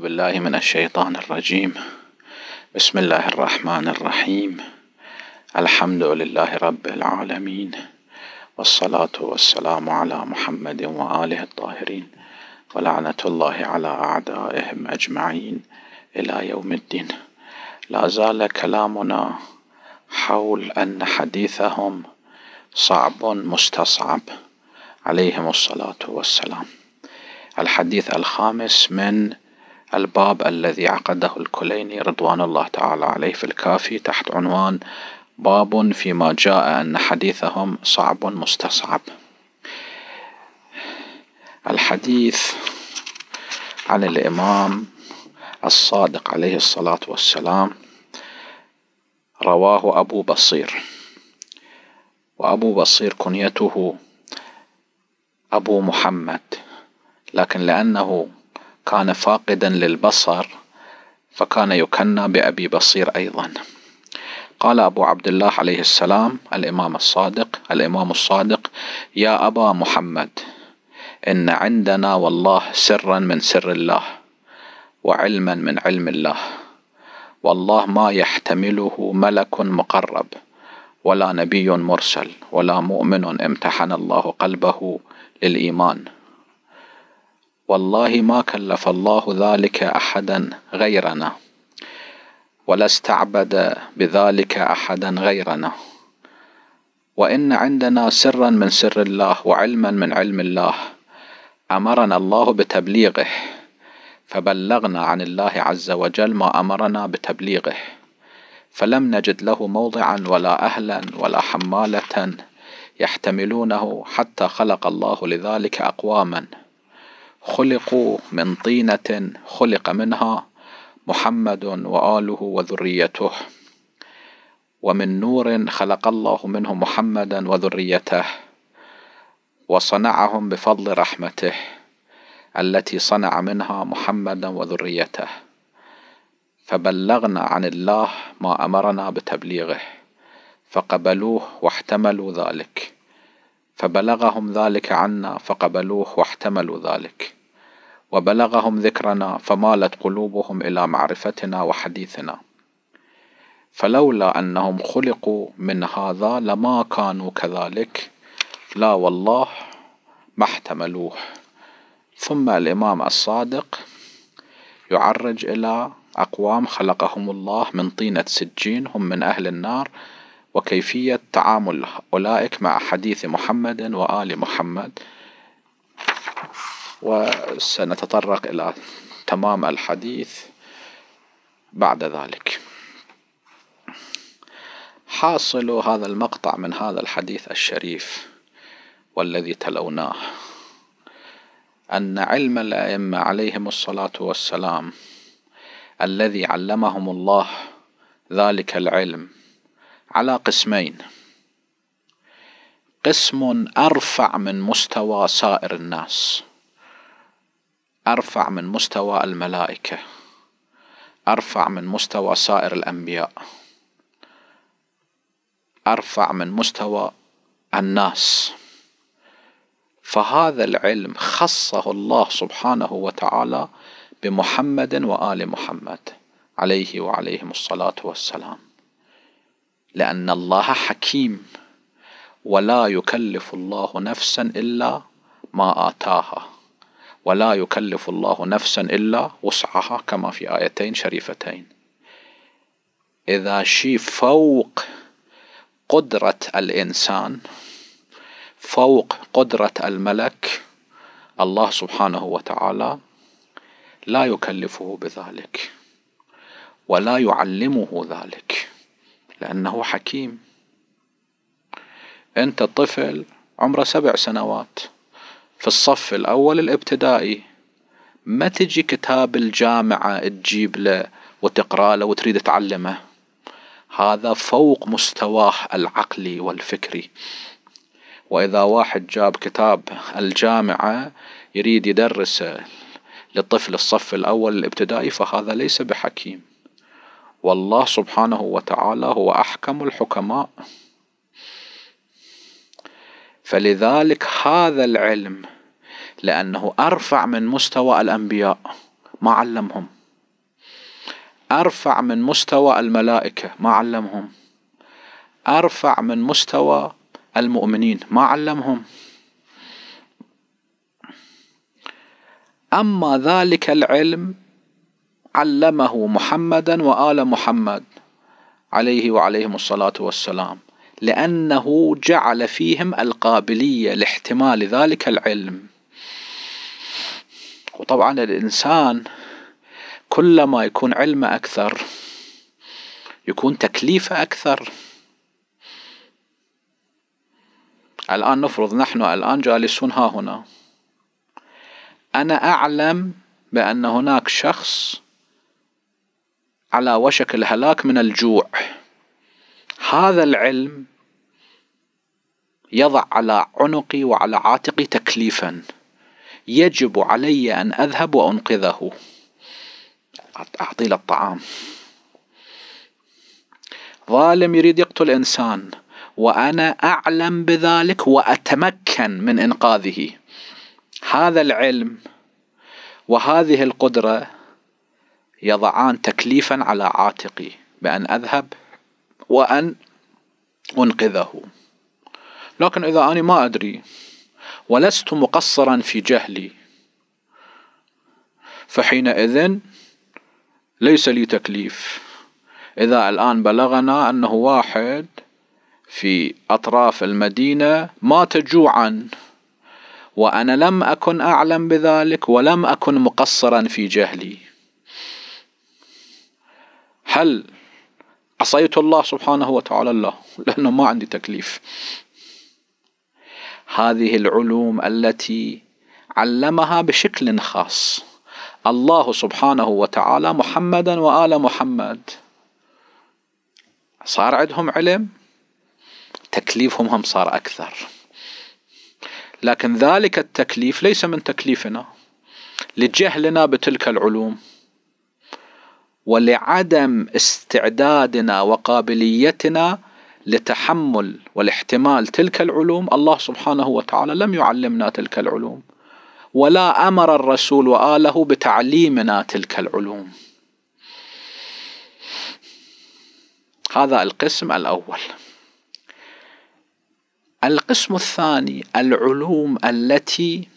بالله من الشيطان الرجيم بسم الله الرحمن الرحيم الحمد لله رب العالمين والصلاة والسلام على محمد وآله الطاهرين ولعنة الله على أعدائهم أجمعين إلى يوم الدين لا زال كلامنا حول أن حديثهم صعب مستصعب عليهم الصلاة والسلام الحديث الخامس من الباب الذي عقده الكليني رضوان الله تعالى عليه في الكافي تحت عنوان باب فيما جاء أن حديثهم صعب مستصعب الحديث عن الإمام الصادق عليه الصلاة والسلام رواه أبو بصير وأبو بصير كنيته أبو محمد لكن لأنه كان فاقدا للبصر فكان يكنى بأبي بصير أيضا قال أبو عبد الله عليه السلام الإمام الصادق الإمام الصادق يا أبا محمد إن عندنا والله سرا من سر الله وعلما من علم الله والله ما يحتمله ملك مقرب ولا نبي مرسل ولا مؤمن امتحن الله قلبه للإيمان والله ما كلف الله ذلك احدا غيرنا ولا استعبد بذلك احدا غيرنا وان عندنا سرا من سر الله وعلما من علم الله امرنا الله بتبليغه فبلغنا عن الله عز وجل ما امرنا بتبليغه فلم نجد له موضعا ولا اهلا ولا حماله يحتملونه حتى خلق الله لذلك اقواما خلقوا من طينة خلق منها محمد وآله وذريته ومن نور خلق الله منه محمدا وذريته وصنعهم بفضل رحمته التي صنع منها محمدا وذريته فبلغنا عن الله ما امرنا بتبليغه فقبلوه واحتملوا ذلك فبلغهم ذلك عنا فقبلوه واحتملوا ذلك وبلغهم ذكرنا فمالت قلوبهم الى معرفتنا وحديثنا فلولا انهم خلقوا من هذا لما كانوا كذلك لا والله ما احتملوه ثم الامام الصادق يعرج الى اقوام خلقهم الله من طينه سجين هم من اهل النار وكيفية تعامل أولئك مع حديث محمد وآل محمد وسنتطرق إلى تمام الحديث بعد ذلك حاصل هذا المقطع من هذا الحديث الشريف والذي تلوناه أن علم الأئمة عليهم الصلاة والسلام الذي علمهم الله ذلك العلم على قسمين قسم أرفع من مستوى سائر الناس أرفع من مستوى الملائكة أرفع من مستوى سائر الأنبياء أرفع من مستوى الناس فهذا العلم خصه الله سبحانه وتعالى بمحمد وآل محمد عليه وعليهم الصلاة والسلام لأن الله حكيم ولا يكلف الله نفسا إلا ما آتاها ولا يكلف الله نفسا إلا وسعها كما في آيتين شريفتين إذا شيء فوق قدرة الإنسان فوق قدرة الملك الله سبحانه وتعالى لا يكلفه بذلك ولا يعلمه ذلك لأنه حكيم أنت طفل عمره سبع سنوات في الصف الأول الابتدائي ما تجي كتاب الجامعة تجيب له وتقرأ له وتريد تعلمه هذا فوق مستواه العقلي والفكري وإذا واحد جاب كتاب الجامعة يريد يدرسه للطفل الصف الأول الابتدائي فهذا ليس بحكيم والله سبحانه وتعالى هو أحكم الحكماء فلذلك هذا العلم لأنه أرفع من مستوى الأنبياء ما علمهم أرفع من مستوى الملائكة ما علمهم أرفع من مستوى المؤمنين ما علمهم أما ذلك العلم علمه محمدا وآل محمد عليه وعليهم الصلاة والسلام لأنه جعل فيهم القابلية لاحتمال ذلك العلم وطبعا الإنسان كلما يكون علمه أكثر يكون تكليفه أكثر الآن نفرض نحن الآن جالسون ها هنا أنا أعلم بأن هناك شخص على وشك الهلاك من الجوع هذا العلم يضع على عنقي وعلى عاتقي تكليفا يجب علي ان اذهب وانقذه اعطي له الطعام ظالم يريد يقتل انسان وانا اعلم بذلك واتمكن من انقاذه هذا العلم وهذه القدره يضعان تكليفا على عاتقي بأن أذهب وأن أنقذه لكن إذا أنا ما أدري ولست مقصرا في جهلي فحينئذ ليس لي تكليف إذا الآن بلغنا أنه واحد في أطراف المدينة مات جوعا وأنا لم أكن أعلم بذلك ولم أكن مقصرا في جهلي هل عصيت الله سبحانه وتعالى لا لأنه ما عندي تكليف هذه العلوم التي علمها بشكل خاص الله سبحانه وتعالى محمدا وآل محمد صار عندهم علم تكليفهم هم صار أكثر لكن ذلك التكليف ليس من تكليفنا لجهلنا بتلك العلوم ولعدم استعدادنا وقابليتنا لتحمل والاحتمال تلك العلوم الله سبحانه وتعالى لم يعلمنا تلك العلوم ولا امر الرسول واله بتعليمنا تلك العلوم هذا القسم الاول القسم الثاني العلوم التي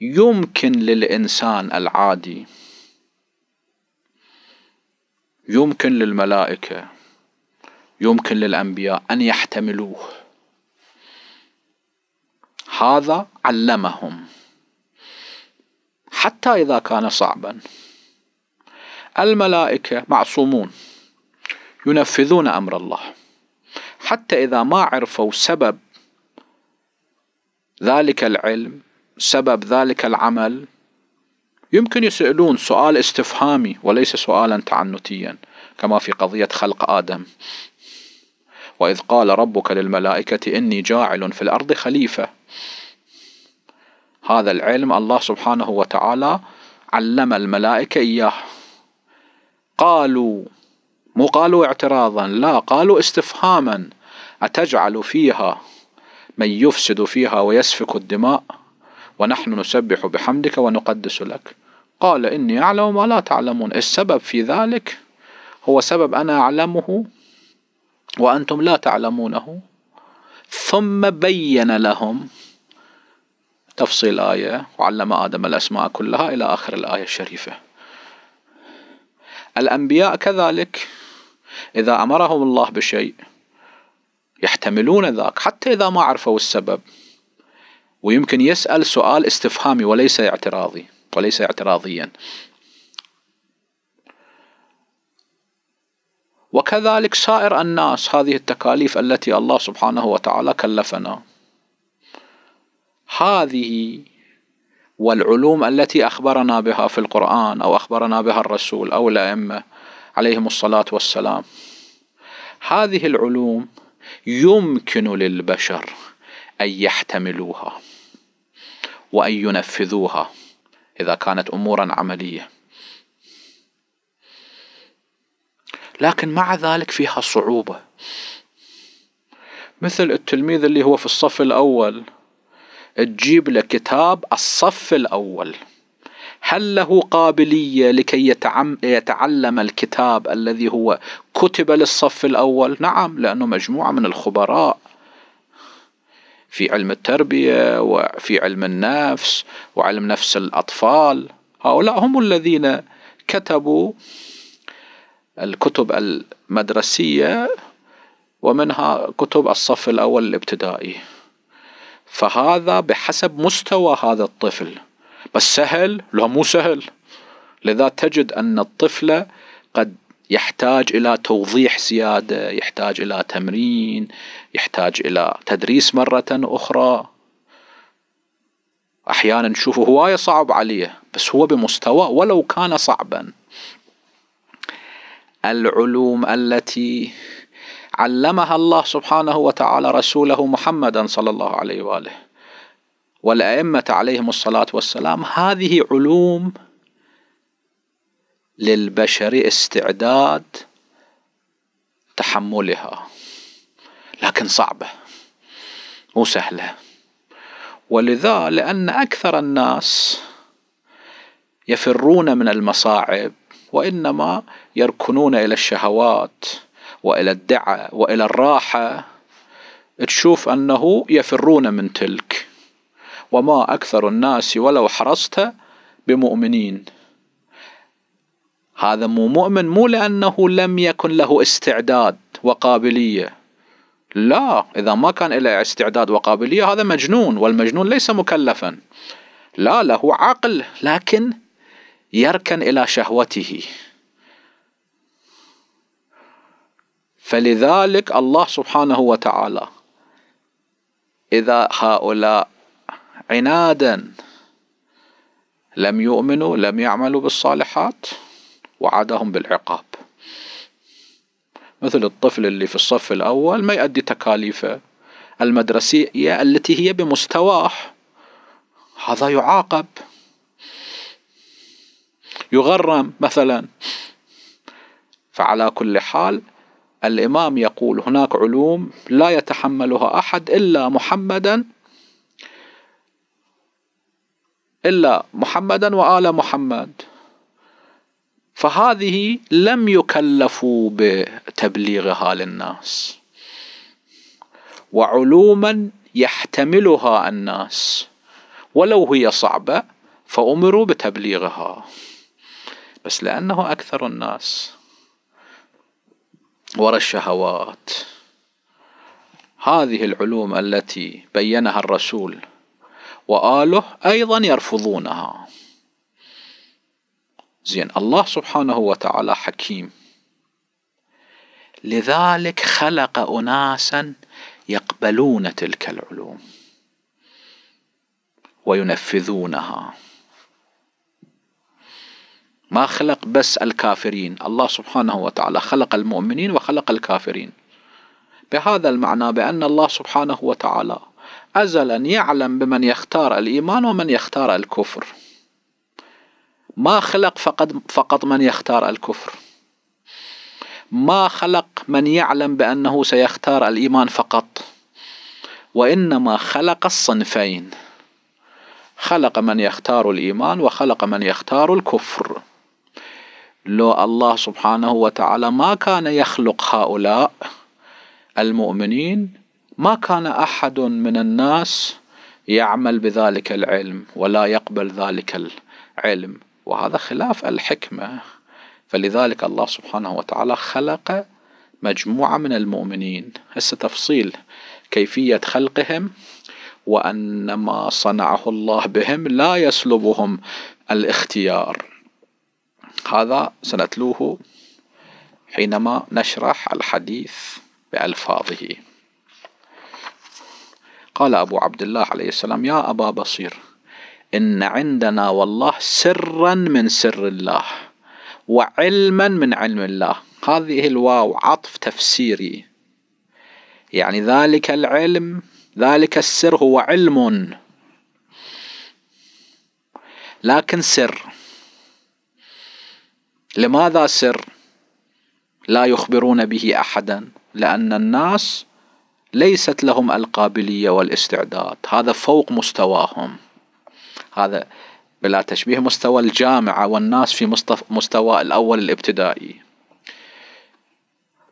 يمكن للانسان العادي يمكن للملائكة يمكن للأنبياء أن يحتملوه هذا علمهم حتى إذا كان صعبا الملائكة معصومون ينفذون أمر الله حتى إذا ما عرفوا سبب ذلك العلم سبب ذلك العمل يمكن يسألون سؤال استفهامي وليس سؤالا تعنتيا كما في قضية خلق آدم وإذ قال ربك للملائكة إني جاعل في الأرض خليفة هذا العلم الله سبحانه وتعالى علم الملائكة إياه قالوا مو قالوا اعتراضا لا قالوا استفهاما أتجعل فيها من يفسد فيها ويسفك الدماء ونحن نسبح بحمدك ونقدس لك قال إني أعلم ما لا تعلمون السبب في ذلك هو سبب أنا أعلمه وأنتم لا تعلمونه ثم بين لهم تفصيل الآية وعلم آدم الأسماء كلها إلى آخر الآية الشريفة الأنبياء كذلك إذا أمرهم الله بشيء يحتملون ذاك حتى إذا ما عرفوا السبب ويمكن يسأل سؤال استفهامي وليس اعتراضي وليس اعتراضيا وكذلك سائر الناس هذه التكاليف التي الله سبحانه وتعالى كلفنا هذه والعلوم التي أخبرنا بها في القرآن أو أخبرنا بها الرسول أو الأئمة عليهم الصلاة والسلام هذه العلوم يمكن للبشر أن يحتملوها وأن ينفذوها إذا كانت أمورا عملية لكن مع ذلك فيها صعوبة مثل التلميذ اللي هو في الصف الأول تجيب له كتاب الصف الأول هل له قابلية لكي يتعلم الكتاب الذي هو كتب للصف الأول؟ نعم لأنه مجموعة من الخبراء في علم التربية وفي علم النفس وعلم نفس الأطفال هؤلاء هم الذين كتبوا الكتب المدرسية ومنها كتب الصف الأول الابتدائي فهذا بحسب مستوى هذا الطفل بس سهل؟ لا مو سهل لذا تجد أن الطفل قد يحتاج الى توضيح زياده يحتاج الى تمرين يحتاج الى تدريس مره اخرى احيانا نشوفه هوايه صعب عليه بس هو بمستوى ولو كان صعبا العلوم التي علمها الله سبحانه وتعالى رسوله محمدا صلى الله عليه واله والائمه عليهم الصلاه والسلام هذه علوم للبشر استعداد تحملها لكن صعبه مو سهله ولذا لان اكثر الناس يفرون من المصاعب وانما يركنون الى الشهوات والى الدعه والى الراحه تشوف انه يفرون من تلك وما اكثر الناس ولو حرصت بمؤمنين هذا مو مؤمن مو لأنه لم يكن له استعداد وقابلية لا إذا ما كان له استعداد وقابلية هذا مجنون والمجنون ليس مكلفا لا له عقل لكن يركن إلى شهوته فلذلك الله سبحانه وتعالى إذا هؤلاء عنادا لم يؤمنوا لم يعملوا بالصالحات وعادهم بالعقاب مثل الطفل اللي في الصف الأول ما يؤدي تكاليفه المدرسية التي هي بمستواه هذا يعاقب يغرم مثلا فعلى كل حال الإمام يقول هناك علوم لا يتحملها أحد إلا محمدا إلا محمدا وآل محمد فهذه لم يكلفوا بتبليغها للناس وعلوما يحتملها الناس ولو هي صعبه فامروا بتبليغها بس لانه اكثر الناس وراء الشهوات هذه العلوم التي بينها الرسول واله ايضا يرفضونها زين الله سبحانه وتعالى حكيم لذلك خلق اناسا يقبلون تلك العلوم وينفذونها ما خلق بس الكافرين الله سبحانه وتعالى خلق المؤمنين وخلق الكافرين بهذا المعنى بأن الله سبحانه وتعالى أزلا يعلم بمن يختار الإيمان ومن يختار الكفر ما خلق فقط, فقط من يختار الكفر ما خلق من يعلم بأنه سيختار الإيمان فقط وإنما خلق الصنفين خلق من يختار الإيمان وخلق من يختار الكفر لو الله سبحانه وتعالى ما كان يخلق هؤلاء المؤمنين ما كان أحد من الناس يعمل بذلك العلم ولا يقبل ذلك العلم وهذا خلاف الحكمة فلذلك الله سبحانه وتعالى خلق مجموعة من المؤمنين هسه تفصيل كيفية خلقهم وأن ما صنعه الله بهم لا يسلبهم الاختيار هذا سنتلوه حينما نشرح الحديث بألفاظه قال أبو عبد الله عليه السلام يا أبا بصير ان عندنا والله سرا من سر الله وعلما من علم الله هذه الواو عطف تفسيري يعني ذلك العلم ذلك السر هو علم لكن سر لماذا سر لا يخبرون به احدا لان الناس ليست لهم القابليه والاستعداد هذا فوق مستواهم هذا بلا تشبيه مستوى الجامعة والناس في مستوى الأول الابتدائي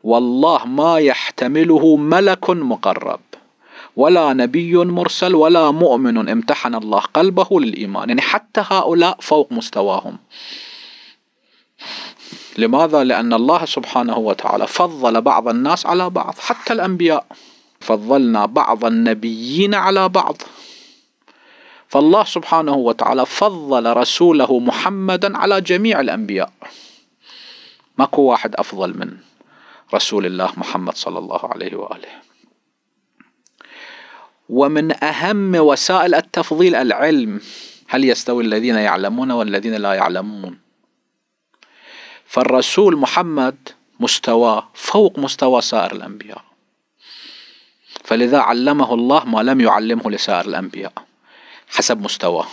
والله ما يحتمله ملك مقرب ولا نبي مرسل ولا مؤمن امتحن الله قلبه للإيمان يعني حتى هؤلاء فوق مستواهم لماذا؟ لأن الله سبحانه وتعالى فضل بعض الناس على بعض حتى الأنبياء فضلنا بعض النبيين على بعض فالله سبحانه وتعالى فضل رسوله محمدا على جميع الأنبياء ماكو واحد أفضل من رسول الله محمد صلى الله عليه وآله ومن أهم وسائل التفضيل العلم هل يستوي الذين يعلمون والذين لا يعلمون فالرسول محمد مستواه فوق مستوى سائر الأنبياء فلذا علمه الله ما لم يعلمه لسائر الأنبياء حسب مستواه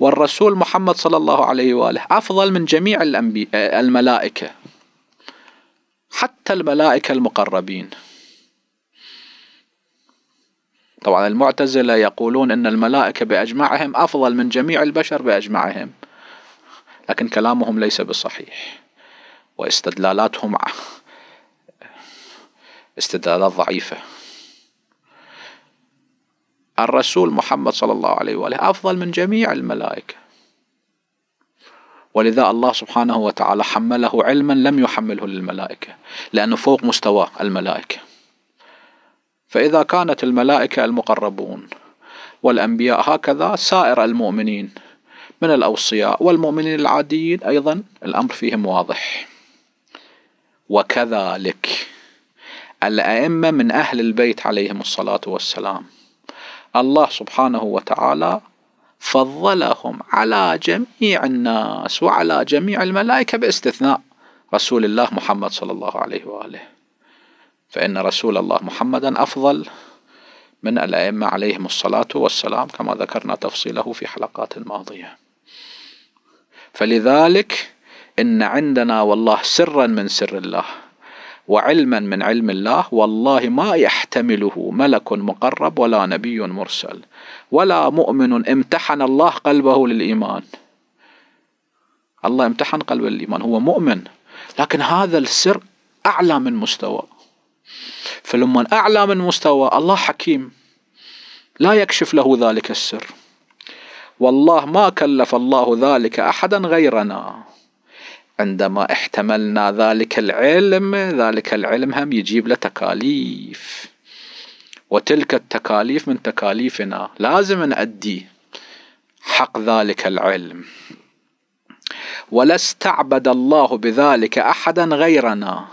والرسول محمد صلى الله عليه وآله أفضل من جميع الأنبياء الملائكة حتى الملائكة المقربين طبعا المعتزلة يقولون أن الملائكة بأجمعهم أفضل من جميع البشر بأجمعهم لكن كلامهم ليس بصحيح واستدلالاتهم استدلالات ضعيفة الرسول محمد صلى الله عليه وآله أفضل من جميع الملائكة ولذا الله سبحانه وتعالى حمله علما لم يحمله للملائكة لأنه فوق مستوى الملائكة فإذا كانت الملائكة المقربون والأنبياء هكذا سائر المؤمنين من الأوصياء والمؤمنين العاديين أيضا الأمر فيهم واضح وكذلك الأئمة من أهل البيت عليهم الصلاة والسلام الله سبحانه وتعالى فضلهم على جميع الناس وعلى جميع الملائكة باستثناء رسول الله محمد صلى الله عليه وآله فإن رسول الله محمدا أفضل من الأئمة عليهم الصلاة والسلام كما ذكرنا تفصيله في حلقات ماضية فلذلك إن عندنا والله سرا من سر الله وعلما من علم الله والله ما يحتمله ملك مقرب ولا نبي مرسل ولا مؤمن امتحن الله قلبه للايمان الله امتحن قلب الايمان هو مؤمن لكن هذا السر اعلى من مستوى فلما اعلى من مستوى الله حكيم لا يكشف له ذلك السر والله ما كلف الله ذلك احدا غيرنا عندما احتملنا ذلك العلم ذلك العلم هم يجيب له تكاليف وتلك التكاليف من تكاليفنا لازم نأدي حق ذلك العلم ولا استعبد الله بذلك أحدا غيرنا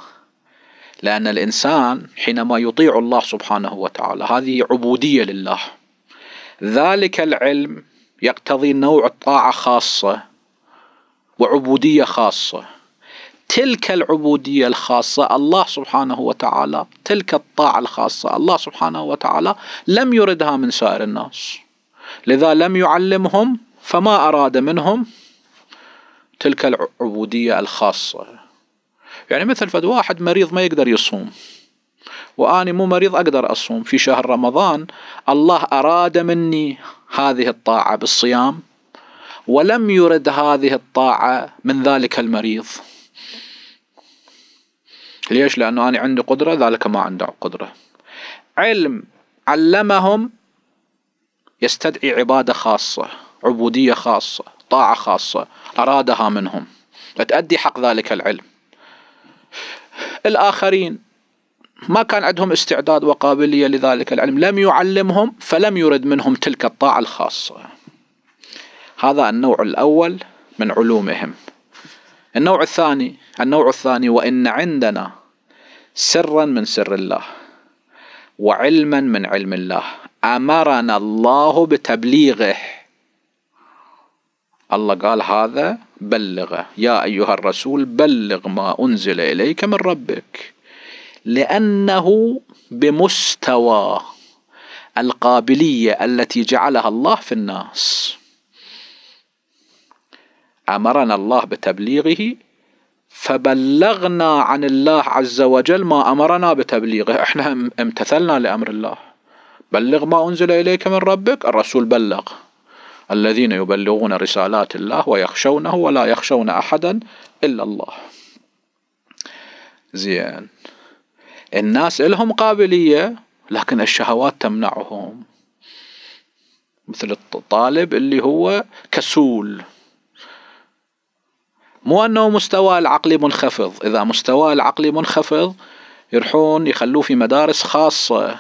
لأن الإنسان حينما يطيع الله سبحانه وتعالى هذه عبودية لله ذلك العلم يقتضي نوع طاعة خاصة وعبوديه خاصه تلك العبوديه الخاصه الله سبحانه وتعالى تلك الطاعه الخاصه الله سبحانه وتعالى لم يردها من سائر الناس لذا لم يعلمهم فما اراد منهم تلك العبوديه الخاصه يعني مثل فد واحد مريض ما يقدر يصوم وأني مو مريض أقدر أصوم في شهر رمضان الله أراد مني هذه الطاعة بالصيام ولم يرد هذه الطاعة من ذلك المريض ليش لأنه أنا عندي قدرة ذلك ما عنده قدرة علم علمهم يستدعي عبادة خاصة عبودية خاصة طاعة خاصة أرادها منهم فتأدي حق ذلك العلم الآخرين ما كان عندهم استعداد وقابلية لذلك العلم لم يعلمهم فلم يرد منهم تلك الطاعة الخاصة هذا النوع الأول من علومهم النوع الثاني النوع الثاني وإن عندنا سرا من سر الله وعلما من علم الله أمرنا الله بتبليغه الله قال هذا بلغه يا أيها الرسول بلغ ما أنزل إليك من ربك لأنه بمستوى القابلية التي جعلها الله في الناس امرنا الله بتبليغه فبلغنا عن الله عز وجل ما امرنا بتبليغه احنا امتثلنا لامر الله بلغ ما انزل اليك من ربك الرسول بلغ الذين يبلغون رسالات الله ويخشونه ولا يخشون احدا الا الله زين الناس لهم قابليه لكن الشهوات تمنعهم مثل الطالب اللي هو كسول مو أنه مستوى العقل منخفض إذا مستوى العقل منخفض يروحون يخلوه في مدارس خاصة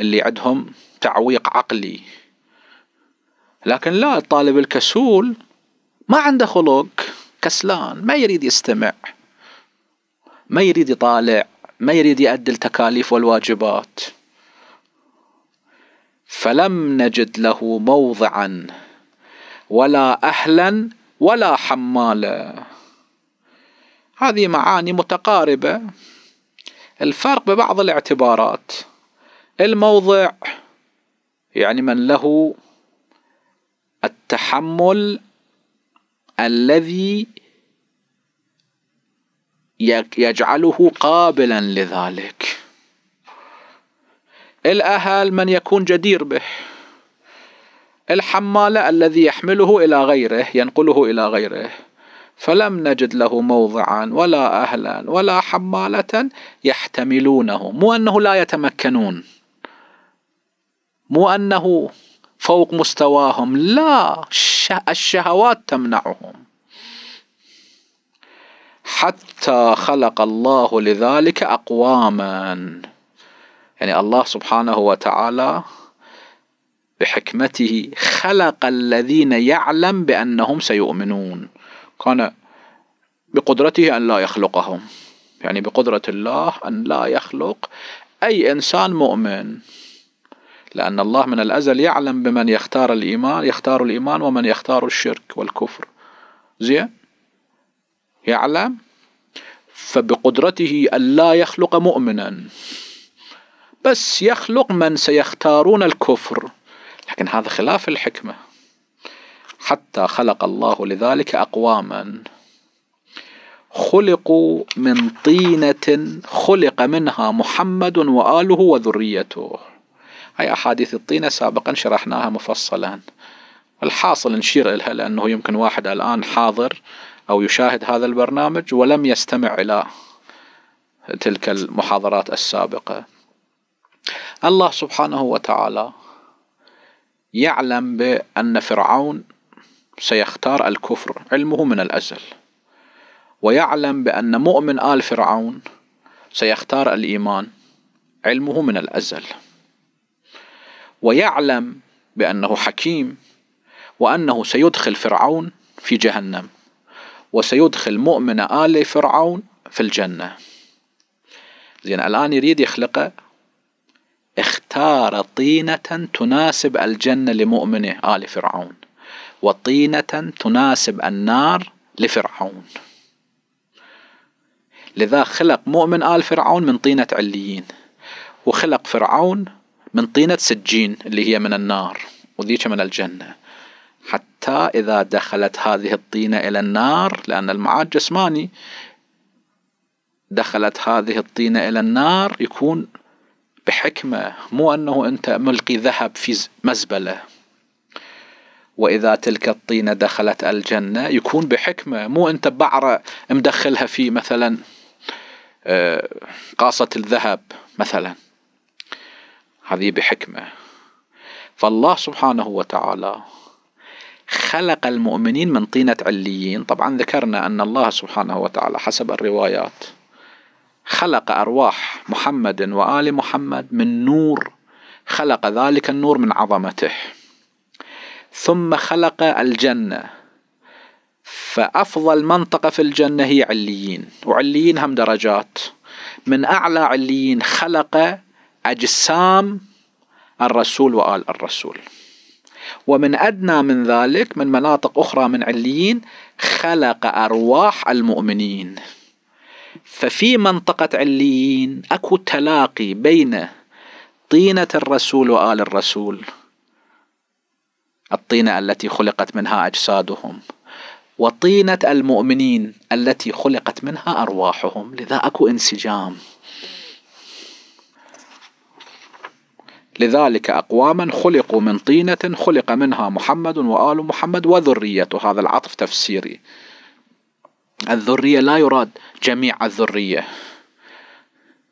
اللي عندهم تعويق عقلي لكن لا الطالب الكسول ما عنده خلق كسلان ما يريد يستمع ما يريد يطالع ما يريد يؤدي التكاليف والواجبات فلم نجد له موضعا ولا اهلا ولا حمالا هذه معاني متقاربة الفرق ببعض الاعتبارات الموضع يعني من له التحمل الذي يجعله قابلا لذلك الأهل من يكون جدير به الحمالة الذي يحمله إلى غيره ينقله إلى غيره فلم نجد له موضعا ولا أهلا ولا حمالة يحتملونه مو أنه لا يتمكنون مو أنه فوق مستواهم لا الشهوات تمنعهم حتى خلق الله لذلك أقواما يعني الله سبحانه وتعالى بحكمته خلق الذين يعلم بأنهم سيؤمنون كان بقدرته أن لا يخلقهم يعني بقدرة الله أن لا يخلق أي إنسان مؤمن لأن الله من الأزل يعلم بمن يختار الإيمان يختار الإيمان ومن يختار الشرك والكفر زين يعلم فبقدرته أن لا يخلق مؤمنا بس يخلق من سيختارون الكفر لكن هذا خلاف الحكمه حتى خلق الله لذلك أقواما خلقوا من طينة خلق منها محمد وآله وذريته هاي أحاديث الطينة سابقا شرحناها مفصلا الحاصل نشير إلها لأنه يمكن واحد الآن حاضر أو يشاهد هذا البرنامج ولم يستمع إلى تلك المحاضرات السابقة الله سبحانه وتعالى يعلم بأن فرعون سيختار الكفر علمه من الأزل ويعلم بأن مؤمن آل فرعون سيختار الإيمان علمه من الأزل ويعلم بأنه حكيم وأنه سيدخل فرعون في جهنم وسيدخل مؤمن آل فرعون في الجنة زين الآن يريد يخلقه اختار طينة تناسب الجنة لمؤمنه آل فرعون وطينة تناسب النار لفرعون لذا خلق مؤمن آل فرعون من طينة عليين وخلق فرعون من طينة سجين اللي هي من النار وذيك من الجنة حتى إذا دخلت هذه الطينة إلى النار لأن المعاد جسماني دخلت هذه الطينة إلى النار يكون بحكمة مو أنه أنت ملقي ذهب في مزبلة وإذا تلك الطينة دخلت الجنة يكون بحكمة مو أنت بعرة مدخلها في مثلا آه، قاصة الذهب مثلا هذه بحكمة فالله سبحانه وتعالى خلق المؤمنين من طينة عليين طبعا ذكرنا أن الله سبحانه وتعالى حسب الروايات خلق أرواح محمد وآل محمد من نور خلق ذلك النور من عظمته ثم خلق الجنة فأفضل منطقة في الجنة هي عليين وعليين هم درجات من أعلى عليين خلق أجسام الرسول وآل الرسول ومن أدنى من ذلك من مناطق أخرى من عليين خلق أرواح المؤمنين ففي منطقة عليين أكو تلاقي بين طينة الرسول وآل الرسول الطينة التي خلقت منها أجسادهم وطينة المؤمنين التي خلقت منها أرواحهم لذا أكو انسجام لذلك أقواما خلقوا من طينة خلق منها محمد وآل محمد وذريته هذا العطف تفسيري الذرية لا يراد جميع الذرية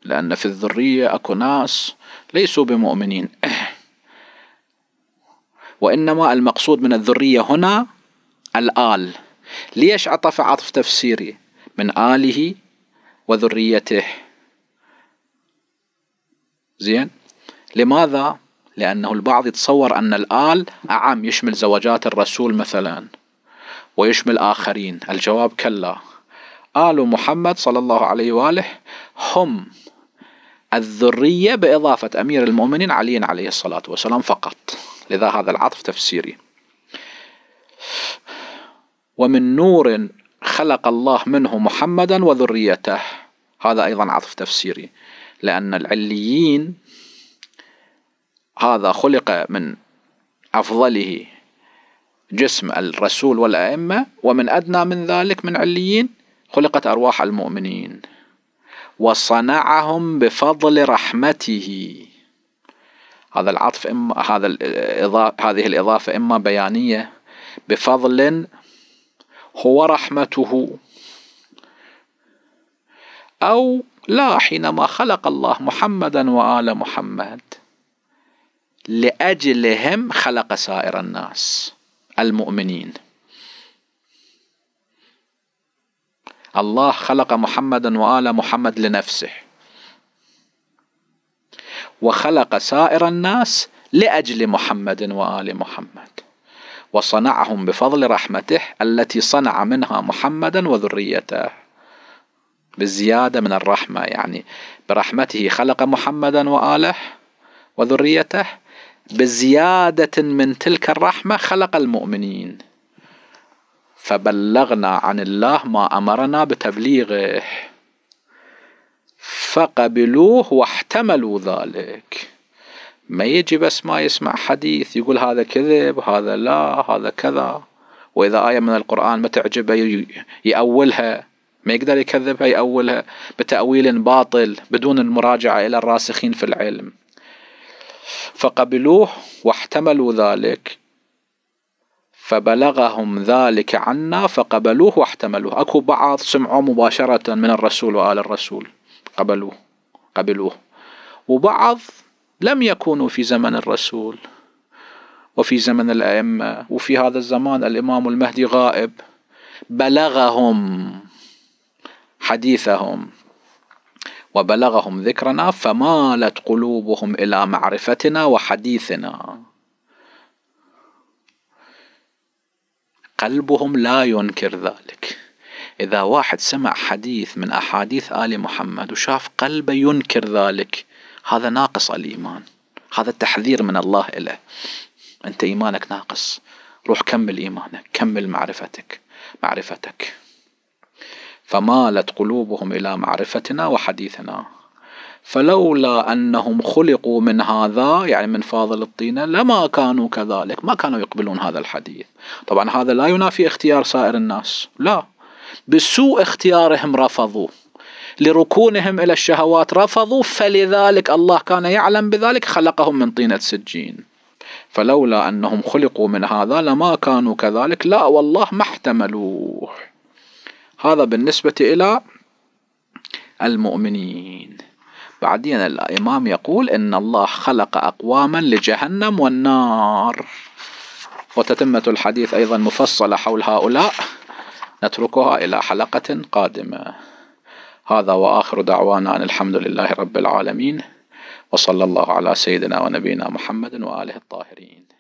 لأن في الذرية أكو ناس ليسوا بمؤمنين وإنما المقصود من الذرية هنا الآل ليش عطف عطف تفسيري من آله وذريته زين لماذا لأنه البعض يتصور أن الآل أعم يشمل زوجات الرسول مثلا ويشمل آخرين الجواب كلا آل محمد صلى الله عليه وآله هم الذرية بإضافة أمير المؤمنين علي عليه الصلاة والسلام فقط لذا هذا العطف تفسيري ومن نور خلق الله منه محمدا وذريته هذا أيضا عطف تفسيري لأن العليين هذا خلق من أفضله جسم الرسول والأئمة ومن أدنى من ذلك من عليين خلقت أرواح المؤمنين وصنعهم بفضل رحمته هذا العطف إما هذا الإضافة هذه الإضافة إما بيانية بفضل هو رحمته أو لا حينما خلق الله محمدا وآل محمد لأجلهم خلق سائر الناس المؤمنين الله خلق محمدا وآل محمد لنفسه وخلق سائر الناس لاجل محمد وال محمد وصنعهم بفضل رحمته التي صنع منها محمدا وذريته بالزياده من الرحمه يعني برحمته خلق محمدا واله وذريته بزياده من تلك الرحمه خلق المؤمنين فبلغنا عن الله ما امرنا بتبليغه فقبلوه واحتملوا ذلك ما يجي بس ما يسمع حديث يقول هذا كذب هذا لا هذا كذا وإذا آية من القرآن ما تعجبه يأولها ما يقدر يكذبها يأولها بتأويل باطل بدون المراجعة إلى الراسخين في العلم فقبلوه واحتملوا ذلك فبلغهم ذلك عنا فقبلوه واحتملوه اكو بعض سمعوا مباشرة من الرسول وآل الرسول قبلوه قبلوه وبعض لم يكونوا في زمن الرسول وفي زمن الأئمة وفي هذا الزمان الإمام المهدي غائب بلغهم حديثهم وبلغهم ذكرنا فمالت قلوبهم إلى معرفتنا وحديثنا قلبهم لا ينكر ذلك إذا واحد سمع حديث من أحاديث آل محمد وشاف قلبه ينكر ذلك هذا ناقص الإيمان هذا تحذير من الله إله أنت إيمانك ناقص روح كمل إيمانك كمل معرفتك معرفتك فمالت قلوبهم إلى معرفتنا وحديثنا فلولا أنهم خلقوا من هذا يعني من فاضل الطينة لما كانوا كذلك ما كانوا يقبلون هذا الحديث طبعا هذا لا ينافي اختيار سائر الناس لا بسوء اختيارهم رفضوا لركونهم الى الشهوات رفضوا فلذلك الله كان يعلم بذلك خلقهم من طينه سجين فلولا انهم خلقوا من هذا لما كانوا كذلك لا والله ما احتملوه هذا بالنسبه الى المؤمنين بعدين الامام يقول ان الله خلق اقواما لجهنم والنار وتتمه الحديث ايضا مفصله حول هؤلاء نتركها إلى حلقة قادمة هذا وآخر دعوانا أن الحمد لله رب العالمين وصلى الله على سيدنا ونبينا محمد وآله الطاهرين